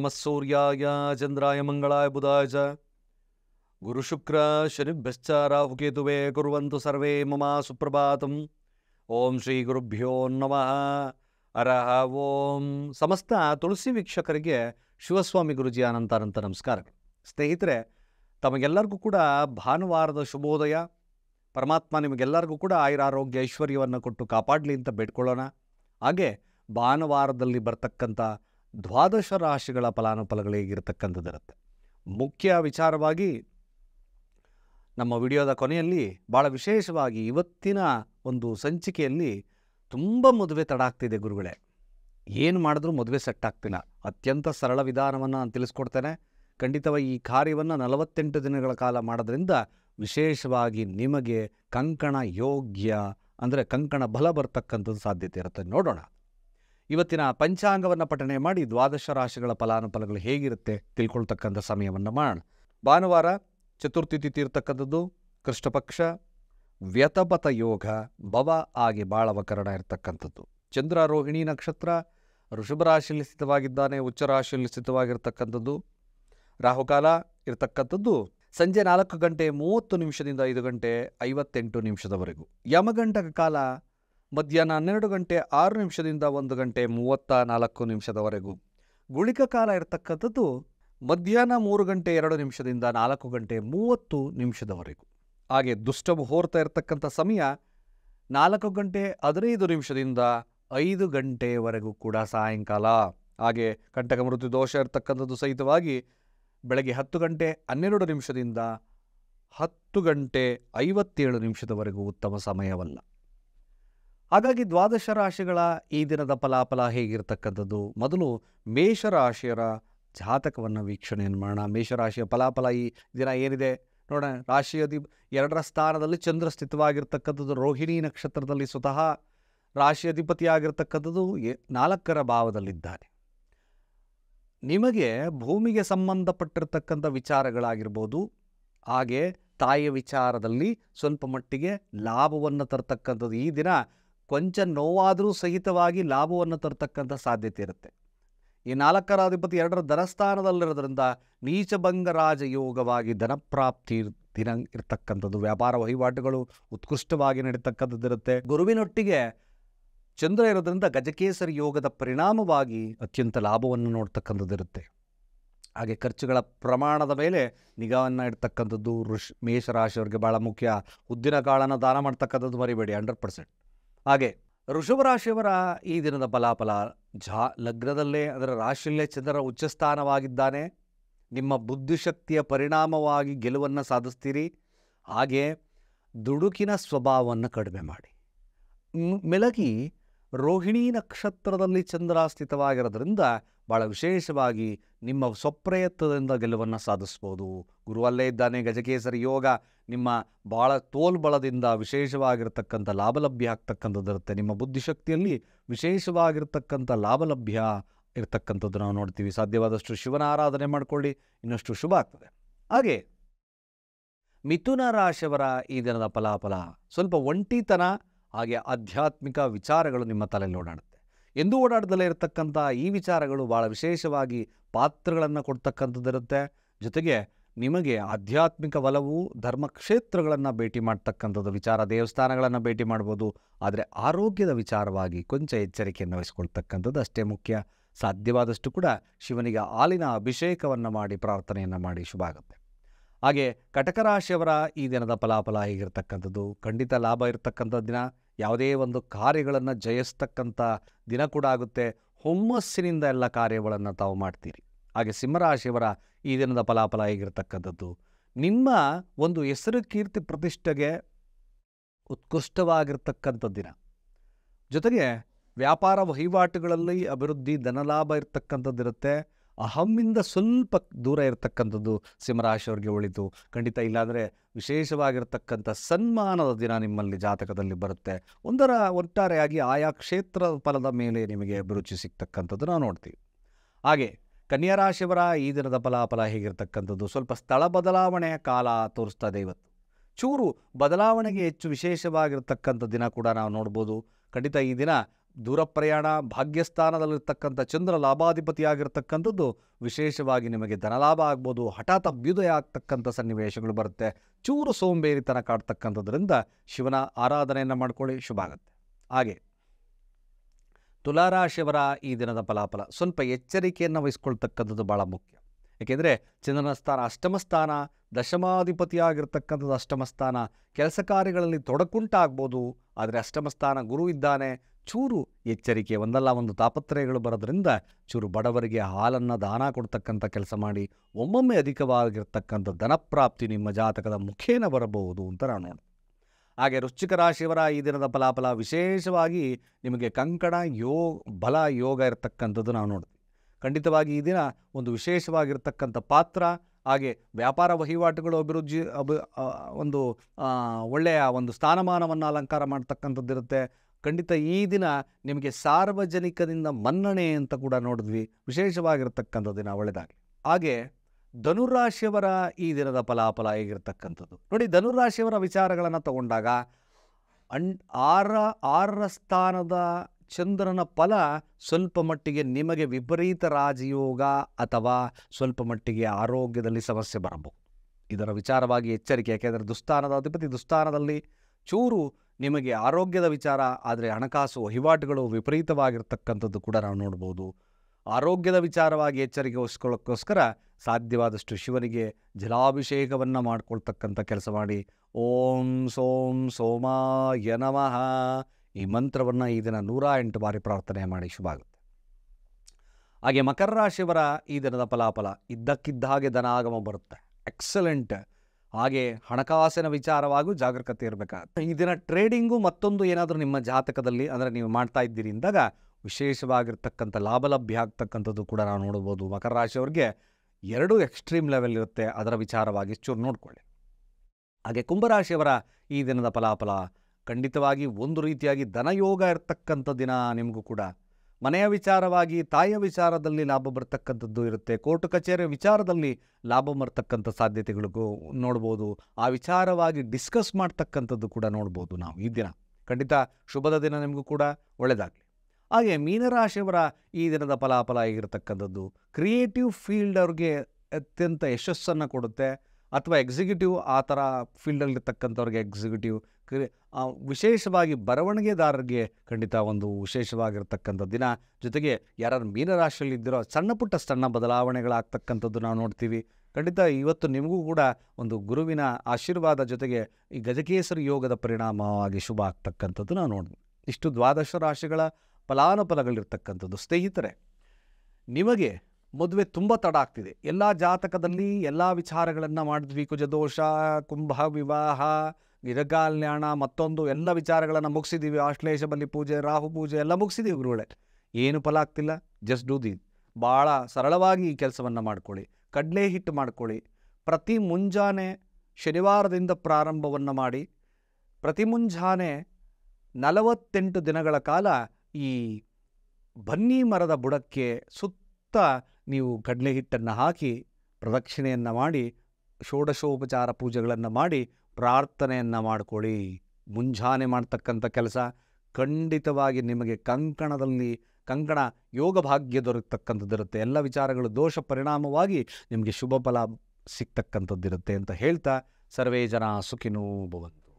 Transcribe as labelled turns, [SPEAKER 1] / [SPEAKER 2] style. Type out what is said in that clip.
[SPEAKER 1] नमः ಚಂದ್ರಾಯ चन्द्राय मङ्गलाय बुधाय च गुरुशुक्र शनिभ्यश्च राहुकेतुवे कुर्वन्तु ಸರ್ವೇ ಓಂ ಶ್ರೀ ಗುರುಭ್ಯೋ ನಮಃ ಅರಹ ಓಂ ಸಮಸ್ತ ತುಳಸಿ ವೀಕ್ಷಕರಿಗೆ ಶಿವಸ್ವಾಮಿ ಗುರುಜಿ ಅನಂತಾನಂತ ನಮಸ್ಕಾರ ಸ್ನೇಹಿತರೆ ತಮಗೆಲ್ಲರಿಗೂ ಕೂಡ ಭಾನುವಾರದ ಶುಭೋದಯ ಪರಮಾತ್ಮ ನಿಮಗೆಲ್ಲರಿಗೂ ಕೂಡ ಆಯುರಾರೋಗ್ಯ ಐಶ್ವರ್ಯವನ್ನು ಕೊಟ್ಟು ಕಾಪಾಡಲಿ ಅಂತ ಬೇಡ್ಕೊಳ್ಳೋಣ ಹಾಗೆ ಭಾನುವಾರದಲ್ಲಿ ಬರ್ತಕ್ಕಂಥ ದ್ವಾದಶ ರಾಶಿಗಳ ಫಲಾನುಫಲಗಳಿಗಿರ್ತಕ್ಕಂಥದ್ದಿರುತ್ತೆ ಮುಖ್ಯ ವಿಚಾರವಾಗಿ ನಮ್ಮ ವಿಡಿಯೋದ ಕೊನೆಯಲ್ಲಿ ಭಾಳ ವಿಶೇಷವಾಗಿ ಇವತ್ತಿನ ಒಂದು ಸಂಚಿಕೆಯಲ್ಲಿ ತುಂಬ ಮದುವೆ ತಡ ಆಗ್ತಿದೆ ಗುರುಗಳೇ ಏನು ಮಾಡಿದ್ರೂ ಮದುವೆ ಸೆಟ್ ಆಗ್ತಿಲ್ಲ ಅತ್ಯಂತ ಸರಳ ವಿಧಾನವನ್ನು ನಾನು ತಿಳಿಸ್ಕೊಡ್ತೇನೆ ಖಂಡಿತವಾಗಿ ಈ ಕಾರ್ಯವನ್ನು ನಲವತ್ತೆಂಟು ದಿನಗಳ ಕಾಲ ಮಾಡೋದ್ರಿಂದ ವಿಶೇಷವಾಗಿ ನಿಮಗೆ ಕಂಕಣ ಯೋಗ್ಯ ಅಂದರೆ ಕಂಕಣ ಬಲ ಬರ್ತಕ್ಕಂಥದ್ದು ಸಾಧ್ಯತೆ ಇರುತ್ತೆ ನೋಡೋಣ ಇವತ್ತಿನ ಪಂಚಾಂಗವನ್ನು ಪಠಣೆ ಮಾಡಿ ದ್ವಾದಶ ರಾಶಿಗಳ ಫಲಾನುಫಲಗಳು ಹೇಗಿರುತ್ತೆ ತಿಳ್ಕೊಳ್ತಕ್ಕಂಥ ಸಮಯವನ್ನು ಮಾಡೋಣ ಭಾನುವಾರ ಚತುರ್ಥಿ ತಿಥಿ ಇರತಕ್ಕಂಥದ್ದು ಕೃಷ್ಣಪಕ್ಷ ವ್ಯತಪತ ಯೋಗ ಭವ ಆಗಿ ಬಾಳವಕರಣ ಇರತಕ್ಕಂಥದ್ದು ಚಂದ್ರ ರೋಹಿಣಿ ನಕ್ಷತ್ರ ಋಷಭ ರಾಶಿಯಲ್ಲಿ ಸ್ಥಿತವಾಗಿದ್ದಾನೆ ಉಚ್ಚ ರಾಶಿಯಲ್ಲಿ ಸ್ಥಿತವಾಗಿರ್ತಕ್ಕಂಥದ್ದು ರಾಹುಕಾಲ ಇರತಕ್ಕಂಥದ್ದು ಸಂಜೆ ನಾಲ್ಕು ಗಂಟೆ ಮೂವತ್ತು ನಿಮಿಷದಿಂದ ಐದು ಗಂಟೆ ಐವತ್ತೆಂಟು ನಿಮಿಷದವರೆಗೂ ಯಮಗಂಟಕ ಕಾಲ ಮಧ್ಯಾಹ್ನ ಹನ್ನೆರಡು ಗಂಟೆ ಆರು ನಿಮಿಷದಿಂದ ಒಂದು ಗಂಟೆ ಮೂವತ್ತ ನಾಲ್ಕು ನಿಮಿಷದವರೆಗೂ ಗುಳಿಕ ಕಾಲ ಇರತಕ್ಕಂಥದ್ದು ಮಧ್ಯಾಹ್ನ ಮೂರು ಗಂಟೆ ಎರಡು ನಿಮಿಷದಿಂದ ನಾಲ್ಕು ಗಂಟೆ ಮೂವತ್ತು ನಿಮಿಷದವರೆಗೂ ಹಾಗೆ ದುಷ್ಟ ಮುಹೂರ್ತ ಇರತಕ್ಕಂಥ ಸಮಯ ನಾಲ್ಕು ಗಂಟೆ ಹದಿನೈದು ನಿಮಿಷದಿಂದ ಐದು ಗಂಟೆವರೆಗೂ ಕೂಡ ಸಾಯಂಕಾಲ ಹಾಗೆ ಕಂಟಕ ಮೃತ್ಯು ದೋಷ ಇರತಕ್ಕಂಥದ್ದು ಸಹಿತವಾಗಿ ಬೆಳಗ್ಗೆ ಹತ್ತು ಗಂಟೆ ಹನ್ನೆರಡು ನಿಮಿಷದಿಂದ ಹತ್ತು ಗಂಟೆ ಐವತ್ತೇಳು ನಿಮಿಷದವರೆಗೂ ಉತ್ತಮ ಸಮಯವಲ್ಲ ಹಾಗಾಗಿ ದ್ವಾದಶ ರಾಶಿಗಳ ಈ ದಿನದ ಫಲಾಫಲ ಹೇಗಿರ್ತಕ್ಕಂಥದ್ದು ಮೊದಲು ಮೇಷರಾಶಿಯರ ಜಾತಕವನ್ನು ವೀಕ್ಷಣೆಯನ್ನು ಮಾಡೋಣ ಮೇಷರಾಶಿಯ ಫಲಾಫಲ ಈ ದಿನ ಏನಿದೆ ನೋಡೋಣ ದಿ ಎರಡರ ಸ್ಥಾನದಲ್ಲಿ ಚಂದ್ರ ಸ್ಥಿತವಾಗಿರ್ತಕ್ಕಂಥದ್ದು ರೋಹಿಣಿ ನಕ್ಷತ್ರದಲ್ಲಿ ಸ್ವತಃ ರಾಶಿ ಅಧಿಪತಿಯಾಗಿರ್ತಕ್ಕಂಥದ್ದು ನಾಲ್ಕರ ಭಾವದಲ್ಲಿದ್ದಾನೆ ನಿಮಗೆ ಭೂಮಿಗೆ ಸಂಬಂಧಪಟ್ಟಿರ್ತಕ್ಕಂಥ ವಿಚಾರಗಳಾಗಿರ್ಬೋದು ಹಾಗೆ ತಾಯಿಯ ವಿಚಾರದಲ್ಲಿ ಸ್ವಲ್ಪ ಮಟ್ಟಿಗೆ ಲಾಭವನ್ನು ತರತಕ್ಕಂಥದ್ದು ಈ ದಿನ ಕೊಂಚ ನೋವಾದರೂ ಸಹಿತವಾಗಿ ಲಾಭವನ್ನು ತರತಕ್ಕಂಥ ಸಾಧ್ಯತೆ ಇರುತ್ತೆ ಈ ನಾಲ್ಕರ ಅಧಿಪತಿ ಎರಡರ ಧನಸ್ಥಾನದಲ್ಲಿರೋದ್ರಿಂದ ನೀಚಭಂಗ ರಾಜಯೋಗವಾಗಿ ಧನಪ್ರಾಪ್ತಿ ದಿನ ಇರ್ತಕ್ಕಂಥದ್ದು ವ್ಯಾಪಾರ ವಹಿವಾಟುಗಳು ಉತ್ಕೃಷ್ಟವಾಗಿ ನಡೀತಕ್ಕಂಥದ್ದಿರುತ್ತೆ ಗುರುವಿನೊಟ್ಟಿಗೆ ಚಂದ್ರ ಇರೋದ್ರಿಂದ ಗಜಕೇಸರಿ ಯೋಗದ ಪರಿಣಾಮವಾಗಿ ಅತ್ಯಂತ ಲಾಭವನ್ನು ನೋಡ್ತಕ್ಕಂಥದ್ದಿರುತ್ತೆ ಹಾಗೆ ಖರ್ಚುಗಳ ಪ್ರಮಾಣದ ಮೇಲೆ ನಿಗಾವನ್ನು ಇಡ್ತಕ್ಕಂಥದ್ದು ಋಷ್ ಮೇಷರಾಶಿಯವರಿಗೆ ಭಾಳ ಮುಖ್ಯ ಉದ್ದಿನ ಕಾಳನ್ನು ದಾನ ಮಾಡ್ತಕ್ಕಂಥದ್ದು ಮರಿಬೇಡಿ ಹಂಡ್ರೆಡ್ ಪರ್ಸೆಂಟ್ ಹಾಗೆ ಋಷಭರಾಶಿಯವರ ಈ ದಿನದ ಫಲಾಫಲ ಝಾ ಲಗ್ನದಲ್ಲೇ ಅದರ ರಾಶಿಯಲ್ಲೇ ಚಂದ್ರ ಉಚ್ಚಸ್ಥಾನವಾಗಿದ್ದಾನೆ ನಿಮ್ಮ ಬುದ್ಧಿಶಕ್ತಿಯ ಪರಿಣಾಮವಾಗಿ ಗೆಲುವನ್ನು ಸಾಧಿಸ್ತೀರಿ ಹಾಗೆ ದುಡುಕಿನ ಸ್ವಭಾವವನ್ನು ಕಡಿಮೆ ಮಾಡಿ ಮೆಲಗಿ ರೋಹಿಣಿ ನಕ್ಷತ್ರದಲ್ಲಿ ಚಂದ್ರ ಸ್ಥಿತವಾಗಿರೋದ್ರಿಂದ ಭಾಳ ವಿಶೇಷವಾಗಿ ನಿಮ್ಮ ಸ್ವಪ್ರಯತ್ನದಿಂದ ಗೆಲುವನ್ನು ಸಾಧಿಸ್ಬೋದು ಗುರುವಲ್ಲೇ ಇದ್ದಾನೆ ಗಜಕೇಸರಿ ಯೋಗ ನಿಮ್ಮ ಭಾಳ ತೋಲ್ಬಳದಿಂದ ವಿಶೇಷವಾಗಿರ್ತಕ್ಕಂಥ ಲಾಭಲಭ್ಯ ಆಗ್ತಕ್ಕಂಥದ್ದಿರುತ್ತೆ ನಿಮ್ಮ ಬುದ್ಧಿಶಕ್ತಿಯಲ್ಲಿ ವಿಶೇಷವಾಗಿರ್ತಕ್ಕಂಥ ಲಾಭಲಭ್ಯ ಇರತಕ್ಕಂಥದ್ದು ನಾವು ನೋಡ್ತೀವಿ ಸಾಧ್ಯವಾದಷ್ಟು ಶಿವನ ಆರಾಧನೆ ಮಾಡಿಕೊಳ್ಳಿ ಇನ್ನಷ್ಟು ಶುಭ ಆಗ್ತದೆ ಹಾಗೆ ಮಿಥುನ ರಾಶಿಯವರ ಈ ದಿನದ ಫಲಾಫಲ ಸ್ವಲ್ಪ ಒಂಟಿತನ ಹಾಗೆ ಆಧ್ಯಾತ್ಮಿಕ ವಿಚಾರಗಳು ನಿಮ್ಮ ತಲೆಯಲ್ಲಿ ಓಡಾಡುತ್ತೆ ಎಂದೂ ಓಡಾಟದಲ್ಲೇ ಇರತಕ್ಕಂಥ ಈ ವಿಚಾರಗಳು ಭಾಳ ವಿಶೇಷವಾಗಿ ಪಾತ್ರಗಳನ್ನು ಕೊಡ್ತಕ್ಕಂಥದ್ದಿರುತ್ತೆ ಜೊತೆಗೆ ನಿಮಗೆ ಆಧ್ಯಾತ್ಮಿಕ ಒಲವು ಧರ್ಮಕ್ಷೇತ್ರಗಳನ್ನು ಭೇಟಿ ಮಾಡ್ತಕ್ಕಂಥದ್ದು ವಿಚಾರ ದೇವಸ್ಥಾನಗಳನ್ನು ಭೇಟಿ ಮಾಡ್ಬೋದು ಆದರೆ ಆರೋಗ್ಯದ ವಿಚಾರವಾಗಿ ಕೊಂಚ ಎಚ್ಚರಿಕೆಯನ್ನು ವಹಿಸ್ಕೊಳ್ತಕ್ಕಂಥದ್ದು ಅಷ್ಟೇ ಮುಖ್ಯ ಸಾಧ್ಯವಾದಷ್ಟು ಕೂಡ ಶಿವನಿಗೆ ಹಾಲಿನ ಅಭಿಷೇಕವನ್ನು ಮಾಡಿ ಪ್ರಾರ್ಥನೆಯನ್ನು ಮಾಡಿ ಶುಭ ಆಗುತ್ತೆ ಹಾಗೆ ಕಟಕರಾಶಿಯವರ ಈ ದಿನದ ಫಲಾಫಲ ಹೇಗಿರ್ತಕ್ಕಂಥದ್ದು ಖಂಡಿತ ಲಾಭ ಇರತಕ್ಕಂಥ ದಿನ ಯಾವುದೇ ಒಂದು ಕಾರ್ಯಗಳನ್ನು ಜಯಿಸ್ತಕ್ಕಂಥ ದಿನ ಕೂಡ ಆಗುತ್ತೆ ಹುಮ್ಮಸ್ಸಿನಿಂದ ಎಲ್ಲ ಕಾರ್ಯಗಳನ್ನು ತಾವು ಮಾಡ್ತೀರಿ ಹಾಗೆ ಸಿಂಹರಾಶಿಯವರ ಈ ದಿನದ ಫಲಾಫಲ ಹೇಗಿರ್ತಕ್ಕಂಥದ್ದು ನಿಮ್ಮ ಒಂದು ಹೆಸರು ಕೀರ್ತಿ ಪ್ರತಿಷ್ಠೆಗೆ ಉತ್ಕೃಷ್ಟವಾಗಿರ್ತಕ್ಕಂಥ ದಿನ ಜೊತೆಗೆ ವ್ಯಾಪಾರ ವಹಿವಾಟುಗಳಲ್ಲಿ ಅಭಿವೃದ್ಧಿ ಧನಲಾಭ ಇರ್ತಕ್ಕಂಥದ್ದಿರುತ್ತೆ ಅಹಮ್ಮಿಂದ ಸ್ವಲ್ಪ ದೂರ ಇರತಕ್ಕಂಥದ್ದು ಸಿಂಹರಾಶಿ ಅವರಿಗೆ ಒಳಿತು ಖಂಡಿತ ಇಲ್ಲಾಂದರೆ ವಿಶೇಷವಾಗಿರ್ತಕ್ಕಂಥ ಸನ್ಮಾನದ ದಿನ ನಿಮ್ಮಲ್ಲಿ ಜಾತಕದಲ್ಲಿ ಬರುತ್ತೆ ಒಂದರ ಒಟ್ಟಾರೆಯಾಗಿ ಆಯಾ ಕ್ಷೇತ್ರ ಫಲದ ಮೇಲೆ ನಿಮಗೆ ಅಭಿರುಚಿ ಸಿಗ್ತಕ್ಕಂಥದ್ದು ನಾವು ನೋಡ್ತೀವಿ ಹಾಗೆ ಕನ್ಯಾರಾಶಿಯವರ ಈ ದಿನದ ಫಲಾಫಲ ಹೇಗಿರ್ತಕ್ಕಂಥದ್ದು ಸ್ವಲ್ಪ ಸ್ಥಳ ಬದಲಾವಣೆಯ ಕಾಲ ತೋರಿಸ್ತದೆ ಇವತ್ತು ಚೂರು ಬದಲಾವಣೆಗೆ ಹೆಚ್ಚು ವಿಶೇಷವಾಗಿರ್ತಕ್ಕಂಥ ದಿನ ಕೂಡ ನಾವು ನೋಡ್ಬೋದು ಖಂಡಿತ ಈ ದಿನ ದೂರ ಪ್ರಯಾಣ ಭಾಗ್ಯಸ್ಥಾನದಲ್ಲಿರ್ತಕ್ಕಂಥ ಚಂದ್ರ ಲಾಭಾಧಿಪತಿಯಾಗಿರ್ತಕ್ಕಂಥದ್ದು ವಿಶೇಷವಾಗಿ ನಿಮಗೆ ಧನಲಾಭ ಆಗ್ಬೋದು ಹಠಾತ್ ಅಭ್ಯುದಯ ಆಗ್ತಕ್ಕಂಥ ಸನ್ನಿವೇಶಗಳು ಬರುತ್ತೆ ಚೂರು ಸೋಂಬೇರಿತನ ಕಾಡ್ತಕ್ಕಂಥದ್ರಿಂದ ಶಿವನ ಆರಾಧನೆಯನ್ನು ಮಾಡ್ಕೊಳ್ಳಿ ಶುಭ ಆಗುತ್ತೆ ಹಾಗೆ ತುಲಾರಾಶಿಯವರ ಈ ದಿನದ ಫಲಾಫಲ ಸ್ವಲ್ಪ ಎಚ್ಚರಿಕೆಯನ್ನು ವಹಿಸ್ಕೊಳ್ತಕ್ಕಂಥದ್ದು ಭಾಳ ಮುಖ್ಯ ಏಕೆಂದರೆ ಚಂದ್ರನ ಸ್ಥಾನ ಅಷ್ಟಮಸ್ಥಾನ ದಶಮಾಧಿಪತಿಯಾಗಿರ್ತಕ್ಕಂಥದ್ದು ಅಷ್ಟಮಸ್ಥಾನ ಕೆಲಸ ಕಾರ್ಯಗಳಲ್ಲಿ ತೊಡಕುಂಟಾಗ್ಬೋದು ಆದರೆ ಅಷ್ಟಮಸ್ಥಾನ ಗುರು ಇದ್ದಾನೆ ಚೂರು ಎಚ್ಚರಿಕೆ ಒಂದಲ್ಲ ಒಂದು ತಾಪತ್ರಯಗಳು ಬರೋದರಿಂದ ಚೂರು ಬಡವರಿಗೆ ಹಾಲನ್ನು ದಾನ ಕೊಡ್ತಕ್ಕಂಥ ಕೆಲಸ ಮಾಡಿ ಒಮ್ಮೊಮ್ಮೆ ಅಧಿಕವಾಗಿರ್ತಕ್ಕಂಥ ಧನಪ್ರಾಪ್ತಿ ನಿಮ್ಮ ಜಾತಕದ ಮುಖೇನ ಬರಬಹುದು ಅಂತ ನಾನು ನೋಡೋಣ ಹಾಗೆ ವೃಶ್ಚಿಕ ರಾಶಿಯವರ ಈ ದಿನದ ಫಲಾಫಲ ವಿಶೇಷವಾಗಿ ನಿಮಗೆ ಕಂಕಣ ಯೋ ಬಲ ಯೋಗ ಇರತಕ್ಕಂಥದ್ದು ನಾವು ನೋಡ್ತೀವಿ ಖಂಡಿತವಾಗಿ ಈ ದಿನ ಒಂದು ವಿಶೇಷವಾಗಿರ್ತಕ್ಕಂಥ ಪಾತ್ರ ಹಾಗೆ ವ್ಯಾಪಾರ ವಹಿವಾಟುಗಳು ಅಭಿವೃದ್ಧಿ ಅಭಿ ಒಂದು ಒಳ್ಳೆಯ ಒಂದು ಸ್ಥಾನಮಾನವನ್ನು ಅಲಂಕಾರ ಮಾಡ್ತಕ್ಕಂಥದ್ದಿರುತ್ತೆ ಖಂಡಿತ ಈ ದಿನ ನಿಮಗೆ ಸಾರ್ವಜನಿಕದಿಂದ ಮನ್ನಣೆ ಅಂತ ಕೂಡ ನೋಡಿದ್ವಿ ವಿಶೇಷವಾಗಿರ್ತಕ್ಕಂಥ ದಿನ ಒಳ್ಳೆಯದಾಗಲಿ ಹಾಗೆ ಧನುರಾಶಿಯವರ ಈ ದಿನದ ಫಲಾಫಲ ಹೇಗಿರ್ತಕ್ಕಂಥದ್ದು ನೋಡಿ ಧನುರಾಶಿಯವರ ವಿಚಾರಗಳನ್ನು ತಗೊಂಡಾಗ ಅಣ್ ಆರ ಆರರ ಸ್ಥಾನದ ಚಂದ್ರನ ಫಲ ಸ್ವಲ್ಪ ಮಟ್ಟಿಗೆ ನಿಮಗೆ ವಿಪರೀತ ರಾಜಯೋಗ ಅಥವಾ ಸ್ವಲ್ಪ ಮಟ್ಟಿಗೆ ಆರೋಗ್ಯದಲ್ಲಿ ಸಮಸ್ಯೆ ಬರಬಹುದು ಇದರ ವಿಚಾರವಾಗಿ ಎಚ್ಚರಿಕೆ ಯಾಕೆಂದರೆ ದುಸ್ಥಾನದ ಅಧಿಪತಿ ದುಸ್ಥಾನದಲ್ಲಿ ಚೂರು ನಿಮಗೆ ಆರೋಗ್ಯದ ವಿಚಾರ ಆದರೆ ಹಣಕಾಸು ವಹಿವಾಟುಗಳು ವಿಪರೀತವಾಗಿರ್ತಕ್ಕಂಥದ್ದು ಕೂಡ ನಾವು ನೋಡ್ಬೋದು ಆರೋಗ್ಯದ ವಿಚಾರವಾಗಿ ಎಚ್ಚರಿಕೆ ವಹಿಸ್ಕೊಳ್ಳೋಕ್ಕೋಸ್ಕರ ಸಾಧ್ಯವಾದಷ್ಟು ಶಿವನಿಗೆ ಜಲಾಭಿಷೇಕವನ್ನು ಮಾಡಿಕೊಳ್ತಕ್ಕಂಥ ಕೆಲಸ ಮಾಡಿ ಓಂ ಸೋಂ ಸೋಮಾಯ ನಮಃ ಈ ಮಂತ್ರವನ್ನು ಈ ದಿನ ನೂರ ಎಂಟು ಬಾರಿ ಪ್ರಾರ್ಥನೆ ಮಾಡಿ ಶುಭ ಆಗುತ್ತೆ ಹಾಗೆ ಮಕರ ರಾಶಿಯವರ ಈ ದಿನದ ಫಲಾಫಲ ಇದ್ದಕ್ಕಿದ್ದ ಹಾಗೆ ಆಗಮ ಬರುತ್ತೆ ಎಕ್ಸಲೆಂಟ್ ಹಾಗೆ ಹಣಕಾಸಿನ ವಿಚಾರವಾಗೂ ಜಾಗರೂಕತೆ ಇರಬೇಕಾಗುತ್ತೆ ಈ ದಿನ ಟ್ರೇಡಿಂಗು ಮತ್ತೊಂದು ಏನಾದರೂ ನಿಮ್ಮ ಜಾತಕದಲ್ಲಿ ಅಂದರೆ ನೀವು ಮಾಡ್ತಾ ಇದ್ದೀರಿ ಅಂದಾಗ ವಿಶೇಷವಾಗಿರ್ತಕ್ಕಂಥ ಲಭ್ಯ ಆಗ್ತಕ್ಕಂಥದ್ದು ಕೂಡ ನಾವು ನೋಡ್ಬೋದು ಮಕರ ರಾಶಿಯವ್ರಿಗೆ ಎರಡೂ ಎಕ್ಸ್ಟ್ರೀಮ್ ಲೆವೆಲ್ ಇರುತ್ತೆ ಅದರ ವಿಚಾರವಾಗಿ ಚೂರು ನೋಡಿಕೊಳ್ಳಿ ಹಾಗೆ ಕುಂಭರಾಶಿಯವರ ಈ ದಿನದ ಫಲಾಫಲ ಖಂಡಿತವಾಗಿ ಒಂದು ರೀತಿಯಾಗಿ ಧನಯೋಗ ಇರ್ತಕ್ಕಂಥ ದಿನ ನಿಮಗೂ ಕೂಡ ಮನೆಯ ವಿಚಾರವಾಗಿ ತಾಯಿಯ ವಿಚಾರದಲ್ಲಿ ಲಾಭ ಬರ್ತಕ್ಕಂಥದ್ದು ಇರುತ್ತೆ ಕೋರ್ಟ್ ಕಚೇರಿಯ ವಿಚಾರದಲ್ಲಿ ಲಾಭ ಬರ್ತಕ್ಕಂಥ ಸಾಧ್ಯತೆಗಳಿಗೂ ನೋಡ್ಬೋದು ಆ ವಿಚಾರವಾಗಿ ಡಿಸ್ಕಸ್ ಮಾಡ್ತಕ್ಕಂಥದ್ದು ಕೂಡ ನೋಡ್ಬೋದು ನಾವು ಈ ದಿನ ಖಂಡಿತ ಶುಭದ ದಿನ ನಿಮಗೂ ಕೂಡ ಒಳ್ಳೆಯದಾಗಲಿ ಹಾಗೆ ಮೀನರಾಶಿಯವರ ಈ ದಿನದ ಫಲಾಫಲ ಆಗಿರತಕ್ಕಂಥದ್ದು ಕ್ರಿಯೇಟಿವ್ ಫೀಲ್ಡ್ ಅವ್ರಿಗೆ ಅತ್ಯಂತ ಯಶಸ್ಸನ್ನು ಕೊಡುತ್ತೆ ಅಥವಾ ಎಕ್ಸಿಕ್ಯೂಟಿವ್ ಆ ಥರ ಫೀಲ್ಡಲ್ಲಿರ್ತಕ್ಕಂಥವ್ರಿಗೆ ಎಕ್ಸಿಕ್ಯೂಟಿವ್ ವಿಶೇಷವಾಗಿ ಬರವಣಿಗೆದಾರರಿಗೆ ಖಂಡಿತ ಒಂದು ವಿಶೇಷವಾಗಿರ್ತಕ್ಕಂಥ ದಿನ ಜೊತೆಗೆ ಯಾರು ಇದ್ದಿರೋ ಸಣ್ಣ ಪುಟ್ಟ ಸಣ್ಣ ಬದಲಾವಣೆಗಳಾಗ್ತಕ್ಕಂಥದ್ದು ನಾವು ನೋಡ್ತೀವಿ ಖಂಡಿತ ಇವತ್ತು ನಿಮಗೂ ಕೂಡ ಒಂದು ಗುರುವಿನ ಆಶೀರ್ವಾದ ಜೊತೆಗೆ ಈ ಗಜಕೇಸರಿ ಯೋಗದ ಪರಿಣಾಮವಾಗಿ ಶುಭ ಆಗ್ತಕ್ಕಂಥದ್ದು ನಾವು ನೋಡ್ತೀವಿ ಇಷ್ಟು ದ್ವಾದಶ ರಾಶಿಗಳ ಫಲಾನುಫಲಗಳಿರ್ತಕ್ಕಂಥದ್ದು ಸ್ನೇಹಿತರೆ ನಿಮಗೆ ಮದುವೆ ತುಂಬ ತಡ ಆಗ್ತಿದೆ ಎಲ್ಲ ಜಾತಕದಲ್ಲಿ ಎಲ್ಲ ವಿಚಾರಗಳನ್ನು ಮಾಡಿದ್ವಿ ಕುಜದೋಷ ಕುಂಭ ವಿವಾಹ ಗಿರಗಾಲ್ಯಾಣ ಮತ್ತೊಂದು ಎಲ್ಲ ವಿಚಾರಗಳನ್ನು ಮುಗಿಸಿದ್ದೀವಿ ಆಶ್ಲೇಷ ಬಲಿ ಪೂಜೆ ರಾಹು ಪೂಜೆ ಎಲ್ಲ ಮುಗಿಸಿದ್ದೀವಿ ಗುರುಗಳೇ ಏನು ಫಲ ಆಗ್ತಿಲ್ಲ ಜಸ್ಟ್ ಡೂ ದಿ ಭಾಳ ಸರಳವಾಗಿ ಈ ಕೆಲಸವನ್ನು ಮಾಡ್ಕೊಳ್ಳಿ ಕಡಲೆ ಹಿಟ್ಟು ಮಾಡ್ಕೊಳ್ಳಿ ಪ್ರತಿ ಮುಂಜಾನೆ ಶನಿವಾರದಿಂದ ಪ್ರಾರಂಭವನ್ನು ಮಾಡಿ ಪ್ರತಿ ಮುಂಜಾನೆ ನಲವತ್ತೆಂಟು ದಿನಗಳ ಕಾಲ ಈ ಬನ್ನಿ ಮರದ ಬುಡಕ್ಕೆ ಸುತ್ತ ನೀವು ಕಡಲೆ ಹಿಟ್ಟನ್ನು ಹಾಕಿ ಪ್ರದಕ್ಷಿಣೆಯನ್ನು ಮಾಡಿ ಷೋಡಶೋಪಚಾರ ಪೂಜೆಗಳನ್ನು ಮಾಡಿ ಪ್ರಾರ್ಥನೆಯನ್ನು ಮಾಡಿಕೊಳ್ಳಿ ಮುಂಜಾನೆ ಮಾಡ್ತಕ್ಕಂಥ ಕೆಲಸ ಖಂಡಿತವಾಗಿ ನಿಮಗೆ ಕಂಕಣದಲ್ಲಿ ಕಂಕಣ ಯೋಗ ಭಾಗ್ಯ ದೊರಕತಕ್ಕಂಥದ್ದಿರುತ್ತೆ ಎಲ್ಲ ವಿಚಾರಗಳು ದೋಷ ಪರಿಣಾಮವಾಗಿ ನಿಮಗೆ ಶುಭ ಫಲ ಸಿಗ್ತಕ್ಕಂಥದ್ದಿರುತ್ತೆ ಅಂತ ಹೇಳ್ತಾ ಸರ್ವೇ ಜನ ಸುಖಿನೂ ಭವಂತು